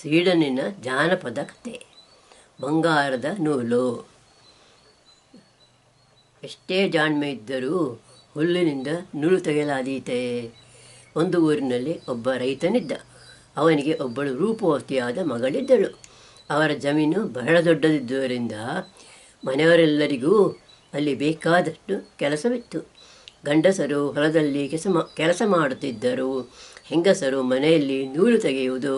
ಸ್ವೀಡನಿನ ಜಾನಪದ ಕತೆ ಬಂಗಾರದ ನೂಲು ಎಷ್ಟೇ ಜಾಣ್ಮೆ ಇದ್ದರೂ ಹುಲ್ಲಿನಿಂದ ನೂಲು ತೆಗೆಯಲಾದೀತೆ ಒಂದು ಊರಿನಲ್ಲಿ ಒಬ್ಬ ರೈತನಿದ್ದ ಅವನಿಗೆ ಒಬ್ಬಳು ರೂಪವತಿಯಾದ ಮಗಳಿದ್ದಳು ಅವರ ಜಮೀನು ಬಹಳ ದೊಡ್ಡದಿದ್ದುದರಿಂದ ಮನೆಯವರೆಲ್ಲರಿಗೂ ಅಲ್ಲಿ ಬೇಕಾದಷ್ಟು ಕೆಲಸವಿತ್ತು ಗಂಡಸರು ಹೊಲದಲ್ಲಿ ಕೆಲಸ ಕೆಲಸ ಮಾಡುತ್ತಿದ್ದರು ಹೆಂಗಸರು ಮನೆಯಲ್ಲಿ ನೂಲು ತೆಗೆಯುವುದು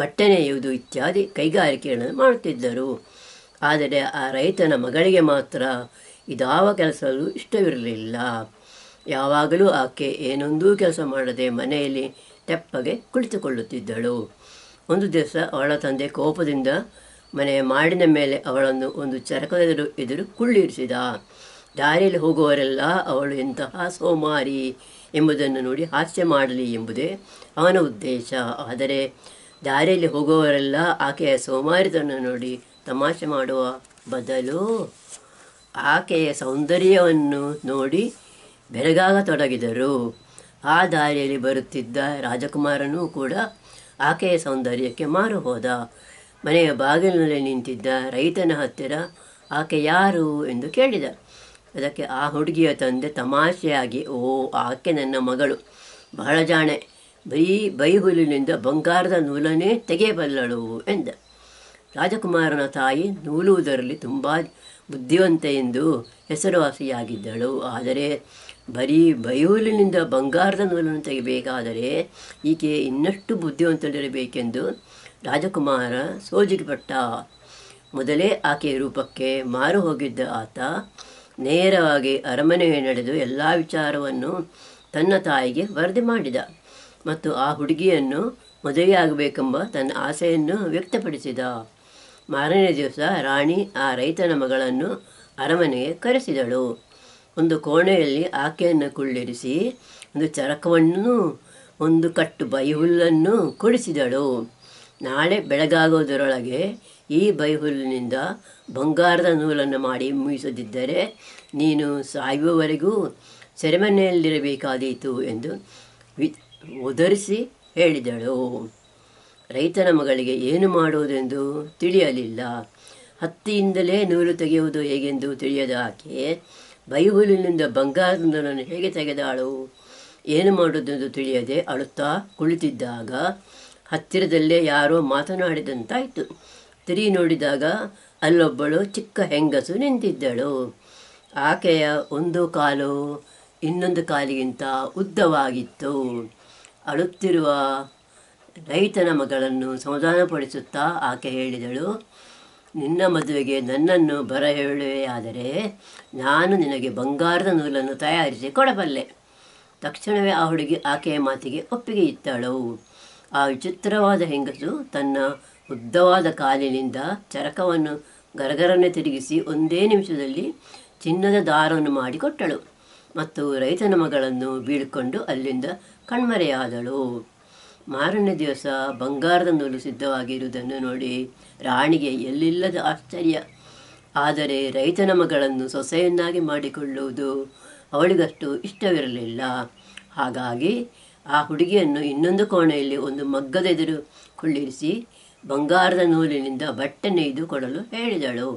ಬಟ್ಟೆ ನೇಯುವುದು ಇತ್ಯಾದಿ ಕೈಗಾರಿಕೆಗಳನ್ನು ಮಾಡುತ್ತಿದ್ದರು ಆದರೆ ಆ ರೈತನ ಮಗಳಿಗೆ ಮಾತ್ರ ಇದಾವ ಕೆಲಸಗಳು ಇಷ್ಟವಿರಲಿಲ್ಲ ಯಾವಾಗಲೂ ಆಕೆ ಏನೊಂದೂ ಕೆಲಸ ಮಾಡದೆ ಮನೆಯಲ್ಲಿ ತೆಪ್ಪಗೆ ಕುಳಿತುಕೊಳ್ಳುತ್ತಿದ್ದಳು ಒಂದು ದಿವಸ ಅವಳ ತಂದೆ ಕೋಪದಿಂದ ಮನೆಯ ಮಾಡಿನ ಮೇಲೆ ಅವಳನ್ನು ಒಂದು ಚರಕದೆದುರು ಎದುರು ಕುಳ್ಳಿರಿಸಿದ ದಾರಿಯಲ್ಲಿ ಹೋಗುವವರೆಲ್ಲ ಅವಳು ಇಂತಹ ಸೋಮಾರಿ ಎಂಬುದನ್ನು ನೋಡಿ ಹಾಸ್ಯ ಮಾಡಲಿ ಎಂಬುದೇ ಅವನ ಉದ್ದೇಶ ಆದರೆ ದಾರಿಯಲ್ಲಿ ಹೋಗುವವರೆಲ್ಲ ಆಕೆಯ ಸೋಮಾರಿತನ ನೋಡಿ ತಮಾಷೆ ಮಾಡುವ ಬದಲು ಆಕೆಯ ಸೌಂದರ್ಯವನ್ನು ನೋಡಿ ಬೆರಗಾಗತೊಡಗಿದರು ಆ ದಾರಿಯಲ್ಲಿ ಬರುತ್ತಿದ್ದ ರಾಜಕುಮಾರನೂ ಕೂಡ ಆಕೆಯ ಸೌಂದರ್ಯಕ್ಕೆ ಮಾರು ಹೋದ ಮನೆಯ ಬಾಗಿಲಿನಲ್ಲಿ ನಿಂತಿದ್ದ ರೈತನ ಹತ್ತಿರ ಆಕೆ ಯಾರು ಎಂದು ಕೇಳಿದ ಅದಕ್ಕೆ ಆ ಹುಡುಗಿಯ ತಂದೆ ತಮಾಷೆಯಾಗಿ ಓ ಆಕೆ ನನ್ನ ಮಗಳು ಬಹಳ ಜಾಣೆ ಬರೀ ಬೈಹುಲಿನಿಂದ ಬಂಗಾರದ ನೂಲನ್ನೇ ತೆಗೆಯಬಲ್ಲಳು ಎಂದ ರಾಜಕುಮಾರನ ತಾಯಿ ನೂಲುವುದರಲ್ಲಿ ತುಂಬ ಬುದ್ಧಿವಂತ ಎಂದು ಹೆಸರುವಾಸಿಯಾಗಿದ್ದಳು ಆದರೆ ಬರೀ ಬೈಹುಲಿನಿಂದ ಬಂಗಾರದ ನೂಲನ್ನು ತೆಗೆಯಬೇಕಾದರೆ ಈಕೆ ಇನ್ನಷ್ಟು ಬುದ್ಧಿವಂತಳಿರಬೇಕೆಂದು ರಾಜಕುಮಾರ ಸೋಜಿಗೆಪಟ್ಟ ಮೊದಲೇ ಆಕೆಯ ರೂಪಕ್ಕೆ ಮಾರು ಹೋಗಿದ್ದ ಆತ ನೇರವಾಗಿ ಅರಮನೆ ನಡೆದು ಎಲ್ಲ ವಿಚಾರವನ್ನು ತನ್ನ ತಾಯಿಗೆ ವರದಿ ಮಾಡಿದ ಮತ್ತು ಆ ಹುಡುಗಿಯನ್ನು ಮದುವೆಯಾಗಬೇಕೆಂಬ ತನ್ನ ಆಸೆಯನ್ನು ವ್ಯಕ್ತಪಡಿಸಿದ ಮಾರನೇ ದಿವಸ ರಾಣಿ ಆ ರೈತನ ಮಗಳನ್ನು ಅರಮನೆಗೆ ಕರೆಸಿದಳು ಒಂದು ಕೋಣೆಯಲ್ಲಿ ಆಕೆಯನ್ನು ಕುಳ್ಳಿರಿಸಿ ಒಂದು ಚರಕವನ್ನು ಒಂದು ಕಟ್ಟು ಬೈಹುಲ್ಲನ್ನು ಕೊಡಿಸಿದಳು ನಾಳೆ ಬೆಳಗಾಗೋದರೊಳಗೆ ಈ ಬೈಹುಲ್ಲಿನಿಂದ ಬಂಗಾರದ ನೂಲನ್ನು ಮಾಡಿ ಮುಗಿಸದಿದ್ದರೆ ನೀನು ಸಾಯುವವರೆಗೂ ಸೆರೆಮನೆಯಲ್ಲಿರಬೇಕಾದೀತು ಎಂದು ವಿ ಒದರಿಸಿ ಹೇಳಿದಳು ರೈತನ ಮಗಳಿಗೆ ಏನು ಮಾಡುವುದೆಂದು ತಿಳಿಯಲಿಲ್ಲ ಹತ್ತಿಯಿಂದಲೇ ನೂಲು ತೆಗೆಯುವುದು ಹೇಗೆಂದು ತಿಳಿಯದ ಆಕೆ ಬೈಹುಲಿನಿಂದ ಬಂಗಾರದನ್ನು ಹೇಗೆ ತೆಗೆದಾಳು ಏನು ಮಾಡುವುದೆಂದು ತಿಳಿಯದೆ ಅಳುತ್ತಾ ಕುಳಿತಿದ್ದಾಗ ಹತ್ತಿರದಲ್ಲೇ ಯಾರೋ ಮಾತನಾಡಿದಂತಾಯಿತು ತಿರುಗಿ ನೋಡಿದಾಗ ಅಲ್ಲೊಬ್ಬಳು ಚಿಕ್ಕ ಹೆಂಗಸು ನಿಂತಿದ್ದಳು ಆಕೆಯ ಒಂದು ಕಾಲು ಇನ್ನೊಂದು ಕಾಲಿಗಿಂತ ಉದ್ದವಾಗಿತ್ತು ಅಳುತ್ತಿರುವ ರೈತನ ಮಗಳನ್ನು ಸಮಾಧಾನಪಡಿಸುತ್ತಾ ಆಕೆ ಹೇಳಿದಳು ನಿನ್ನ ಮದುವೆಗೆ ನನ್ನನ್ನು ಬರ ಹೇಳುವೆಯಾದರೆ ನಾನು ನಿನಗೆ ಬಂಗಾರದ ನೂಲನ್ನು ತಯಾರಿಸಿ ಕೊಡಬಲ್ಲೆ ತಕ್ಷಣವೇ ಆ ಹುಡುಗಿ ಆಕೆಯ ಮಾತಿಗೆ ಒಪ್ಪಿಗೆ ಇತ್ತಳು ಆ ವಿಚಿತ್ರವಾದ ಹೆಂಗಸು ತನ್ನ ಉದ್ದವಾದ ಕಾಲಿನಿಂದ ಚರಕವನ್ನು ಗರಗರನೆ ತಿರುಗಿಸಿ ಒಂದೇ ನಿಮಿಷದಲ್ಲಿ ಚಿನ್ನದ ದಾರವನ್ನು ಮಾಡಿಕೊಟ್ಟಳು ಮತ್ತು ರೈತನ ಮಗಳನ್ನು ಬೀಳ್ಕೊಂಡು ಅಲ್ಲಿಂದ ಕಣ್ಮರೆಯಾದಳು ಮಾರನೇ ದಿವಸ ಬಂಗಾರದ ನೂಲು ಸಿದ್ಧವಾಗಿರುವುದನ್ನು ನೋಡಿ ರಾಣಿಗೆ ಎಲ್ಲಿಲ್ಲದ ಆಶ್ಚರ್ಯ ಆದರೆ ರೈತನ ಮಗಳನ್ನು ಸೊಸೆಯನ್ನಾಗಿ ಮಾಡಿಕೊಳ್ಳುವುದು ಅವಳಿಗಷ್ಟು ಇಷ್ಟವಿರಲಿಲ್ಲ ಹಾಗಾಗಿ ಆ ಹುಡುಗಿಯನ್ನು ಇನ್ನೊಂದು ಕೋಣೆಯಲ್ಲಿ ಒಂದು ಮಗ್ಗದೆದುರು ಕುಳ್ಳಿರಿಸಿ ಬಂಗಾರದ ನೂಲಿನಿಂದ ಬಟ್ಟೆ ನೇಯ್ದು ಕೊಡಲು ಹೇಳಿದಳು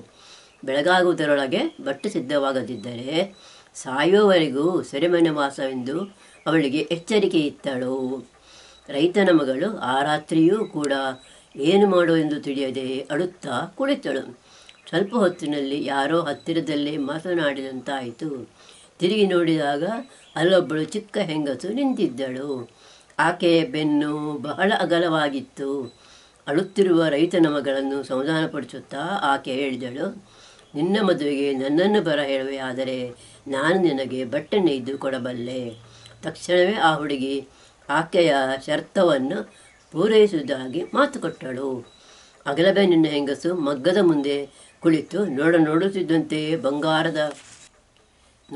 ಬೆಳಗಾಗುವುದರೊಳಗೆ ಬಟ್ಟೆ ಸಿದ್ಧವಾಗದಿದ್ದರೆ ಸಾಯುವವರೆಗೂ ವಾಸವೆಂದು ಅವಳಿಗೆ ಎಚ್ಚರಿಕೆ ಇತ್ತಳು ರೈತನ ಮಗಳು ಆ ರಾತ್ರಿಯೂ ಕೂಡ ಏನು ಎಂದು ತಿಳಿಯದೆ ಅಳುತ್ತಾ ಕುಳಿತಳು ಸ್ವಲ್ಪ ಹೊತ್ತಿನಲ್ಲಿ ಯಾರೋ ಹತ್ತಿರದಲ್ಲೇ ಮಾತನಾಡಿದಂತಾಯಿತು ತಿರುಗಿ ನೋಡಿದಾಗ ಅಲ್ಲೊಬ್ಬಳು ಚಿಕ್ಕ ಹೆಂಗಸು ನಿಂತಿದ್ದಳು ಆಕೆಯ ಬೆನ್ನು ಬಹಳ ಅಗಲವಾಗಿತ್ತು ಅಳುತ್ತಿರುವ ರೈತನ ಮಗಳನ್ನು ಸಮಾಧಾನಪಡಿಸುತ್ತಾ ಆಕೆ ಹೇಳಿದಳು ನಿನ್ನ ಮದುವೆಗೆ ನನ್ನನ್ನು ಬರ ಹೇಳುವೆ ಆದರೆ ನಾನು ನಿನಗೆ ಬಟ್ಟೆ ನೇಯ್ದು ಕೊಡಬಲ್ಲೆ ತಕ್ಷಣವೇ ಆ ಹುಡುಗಿ ಆಕೆಯ ಶರ್ತವನ್ನು ಪೂರೈಸುವುದಾಗಿ ಮಾತು ಕೊಟ್ಟಳು ಅಗಲಬೆ ನಿನ್ನ ಹೆಂಗಸು ಮಗ್ಗದ ಮುಂದೆ ಕುಳಿತು ನೋಡ ನೋಡುತ್ತಿದ್ದಂತೆಯೇ ಬಂಗಾರದ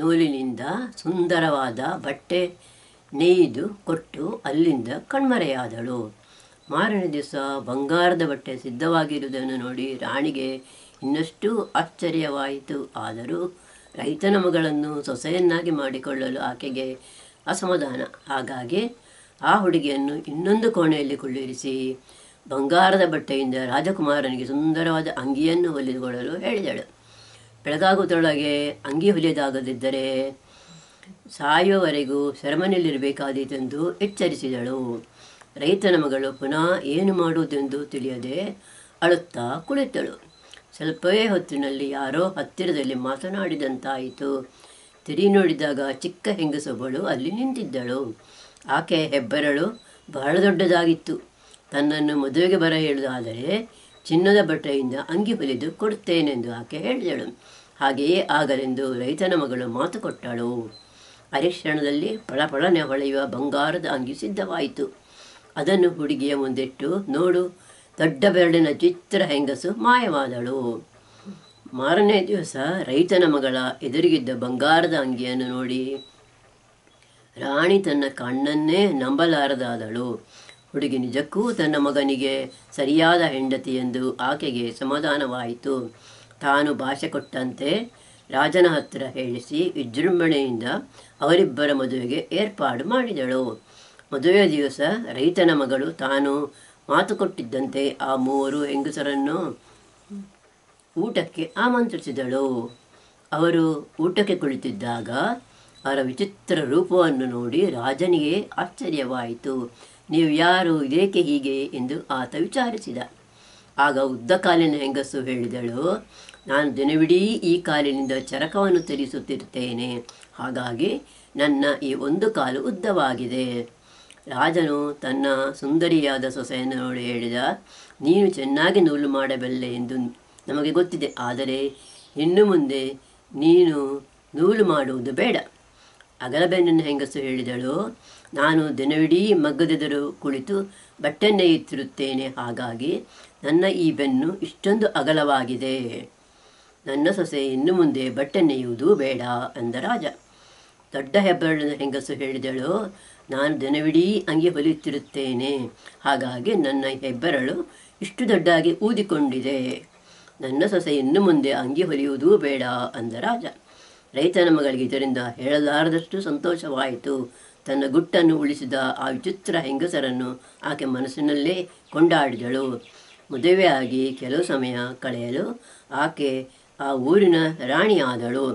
ನೂಲಿನಿಂದ ಸುಂದರವಾದ ಬಟ್ಟೆ ನೇಯ್ದು ಕೊಟ್ಟು ಅಲ್ಲಿಂದ ಕಣ್ಮರೆಯಾದಳು ಮಾರನೇ ದಿವಸ ಬಂಗಾರದ ಬಟ್ಟೆ ಸಿದ್ಧವಾಗಿರುವುದನ್ನು ನೋಡಿ ರಾಣಿಗೆ ಇನ್ನಷ್ಟು ಆಶ್ಚರ್ಯವಾಯಿತು ಆದರೂ ರೈತನ ಮಗಳನ್ನು ಸೊಸೆಯನ್ನಾಗಿ ಮಾಡಿಕೊಳ್ಳಲು ಆಕೆಗೆ ಅಸಮಾಧಾನ ಹಾಗಾಗಿ ಆ ಹುಡುಗಿಯನ್ನು ಇನ್ನೊಂದು ಕೋಣೆಯಲ್ಲಿ ಕುಳ್ಳಿರಿಸಿ ಬಂಗಾರದ ಬಟ್ಟೆಯಿಂದ ರಾಜಕುಮಾರನಿಗೆ ಸುಂದರವಾದ ಅಂಗಿಯನ್ನು ಹೊಲಿದುಕೊಳ್ಳಲು ಹೇಳಿದಳು ಬೆಳಗಾಗುವುದರೊಳಗೆ ಅಂಗಿ ಹೊಲಿಯದಾಗದಿದ್ದರೆ ಸಾಯುವವರೆಗೂ ಶರಮನೆಯಲ್ಲಿರಬೇಕಾದೀತೆಂದು ಎಚ್ಚರಿಸಿದಳು ರೈತನ ಮಗಳು ಪುನಃ ಏನು ಮಾಡುವುದೆಂದು ತಿಳಿಯದೆ ಅಳುತ್ತಾ ಕುಳಿತಳು ಸ್ವಲ್ಪವೇ ಹೊತ್ತಿನಲ್ಲಿ ಯಾರೋ ಹತ್ತಿರದಲ್ಲಿ ಮಾತನಾಡಿದಂತಾಯಿತು ತಿರಿ ನೋಡಿದಾಗ ಚಿಕ್ಕ ಹೆಂಗಸೊಬ್ಬಳು ಅಲ್ಲಿ ನಿಂತಿದ್ದಳು ಆಕೆ ಹೆಬ್ಬೆರಳು ಬಹಳ ದೊಡ್ಡದಾಗಿತ್ತು ತನ್ನನ್ನು ಮದುವೆಗೆ ಬರ ಹೇಳುವುದಾದರೆ ಚಿನ್ನದ ಬಟ್ಟೆಯಿಂದ ಅಂಗಿ ಹೊಲಿದು ಕೊಡುತ್ತೇನೆಂದು ಆಕೆ ಹೇಳಿದಳು ಹಾಗೆಯೇ ಆಗಲೆಂದು ರೈತನ ಮಗಳು ಮಾತು ಕೊಟ್ಟಳು ಅರಿಕ್ಷಣದಲ್ಲಿ ಪಳಪಳನೆ ಹೊಳೆಯುವ ಬಂಗಾರದ ಅಂಗಿ ಸಿದ್ಧವಾಯಿತು ಅದನ್ನು ಹುಡುಗಿಯ ಮುಂದಿಟ್ಟು ನೋಡು ದೊಡ್ಡ ಬೆರಳಿನ ಚಿತ್ರ ಹೆಂಗಸು ಮಾಯವಾದಳು ಮಾರನೇ ದಿವಸ ರೈತನ ಮಗಳ ಎದುರಿಗಿದ್ದ ಬಂಗಾರದ ಅಂಗಿಯನ್ನು ನೋಡಿ ರಾಣಿ ತನ್ನ ಕಣ್ಣನ್ನೇ ನಂಬಲಾರದಾದಳು ಹುಡುಗಿ ನಿಜಕ್ಕೂ ತನ್ನ ಮಗನಿಗೆ ಸರಿಯಾದ ಹೆಂಡತಿ ಎಂದು ಆಕೆಗೆ ಸಮಾಧಾನವಾಯಿತು ತಾನು ಭಾಷೆ ಕೊಟ್ಟಂತೆ ರಾಜನ ಹತ್ತಿರ ಹೇಳಿಸಿ ವಿಜೃಂಭಣೆಯಿಂದ ಅವರಿಬ್ಬರ ಮದುವೆಗೆ ಏರ್ಪಾಡು ಮಾಡಿದಳು ಮದುವೆಯ ದಿವಸ ರೈತನ ಮಗಳು ತಾನು ಮಾತು ಕೊಟ್ಟಿದ್ದಂತೆ ಆ ಮೂವರು ಹೆಂಗಸರನ್ನು ಊಟಕ್ಕೆ ಆಮಂತ್ರಿಸಿದಳು ಅವರು ಊಟಕ್ಕೆ ಕುಳಿತಿದ್ದಾಗ ಅವರ ವಿಚಿತ್ರ ರೂಪವನ್ನು ನೋಡಿ ರಾಜನಿಗೆ ಆಶ್ಚರ್ಯವಾಯಿತು ನೀವು ಯಾರು ಇದೇಕೆ ಹೀಗೆ ಎಂದು ಆತ ವಿಚಾರಿಸಿದ ಆಗ ಉದ್ದ ಕಾಲಿನ ಹೆಂಗಸು ಹೇಳಿದಳು ನಾನು ದಿನವಿಡೀ ಈ ಕಾಲಿನಿಂದ ಚರಕವನ್ನು ತಿರಿಸುತ್ತಿರ್ತೇನೆ ಹಾಗಾಗಿ ನನ್ನ ಈ ಒಂದು ಕಾಲು ಉದ್ದವಾಗಿದೆ ರಾಜನು ತನ್ನ ಸುಂದರಿಯಾದ ನೋಡಿ ಹೇಳಿದ ನೀನು ಚೆನ್ನಾಗಿ ನೂಲು ಮಾಡಬಲ್ಲೆ ಎಂದು ನಮಗೆ ಗೊತ್ತಿದೆ ಆದರೆ ಇನ್ನು ಮುಂದೆ ನೀನು ನೂಲು ಮಾಡುವುದು ಬೇಡ ಬೆನ್ನನ್ನು ಹೆಂಗಸು ಹೇಳಿದಳು ನಾನು ದಿನವಿಡೀ ಮಗ್ಗದೆದುರು ಕುಳಿತು ಬಟ್ಟೆ ನೇಯುತ್ತಿರುತ್ತೇನೆ ಹಾಗಾಗಿ ನನ್ನ ಈ ಬೆನ್ನು ಇಷ್ಟೊಂದು ಅಗಲವಾಗಿದೆ ನನ್ನ ಸೊಸೆ ಇನ್ನು ಮುಂದೆ ಬಟ್ಟೆ ನೇಯುವುದು ಬೇಡ ಅಂದ ರಾಜ ದೊಡ್ಡ ಹೆಬ್ಬರಳಿನ ಹೆಂಗಸು ಹೇಳಿದಳು ನಾನು ದಿನವಿಡೀ ಅಂಗಿ ಹೊಲಿಯುತ್ತಿರುತ್ತೇನೆ ಹಾಗಾಗಿ ನನ್ನ ಹೆಬ್ಬೆರಳು ಇಷ್ಟು ದೊಡ್ಡಾಗಿ ಊದಿಕೊಂಡಿದೆ ನನ್ನ ಸೊಸೆ ಇನ್ನು ಮುಂದೆ ಅಂಗಿ ಹೊಲಿಯುವುದೂ ಬೇಡ ಅಂದ ರಾಜ ರೈತನ ಮಗಳಿಗೆ ಇದರಿಂದ ಹೇಳಲಾರದಷ್ಟು ಸಂತೋಷವಾಯಿತು ತನ್ನ ಗುಟ್ಟನ್ನು ಉಳಿಸಿದ ಆ ವಿಚಿತ್ರ ಹೆಂಗಸರನ್ನು ಆಕೆ ಮನಸ್ಸಿನಲ್ಲೇ ಕೊಂಡಾಡಿದಳು ಮದುವೆಯಾಗಿ ಕೆಲವು ಸಮಯ ಕಳೆಯಲು ಆಕೆ ಆ ಊರಿನ ರಾಣಿಯಾದಳು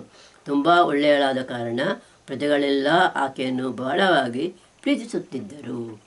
ತುಂಬ ಒಳ್ಳೆಯಳಾದ ಕಾರಣ ಪ್ರಜೆಗಳೆಲ್ಲ ಆಕೆಯನ್ನು ಬಹಳವಾಗಿ れで撮ってんだろう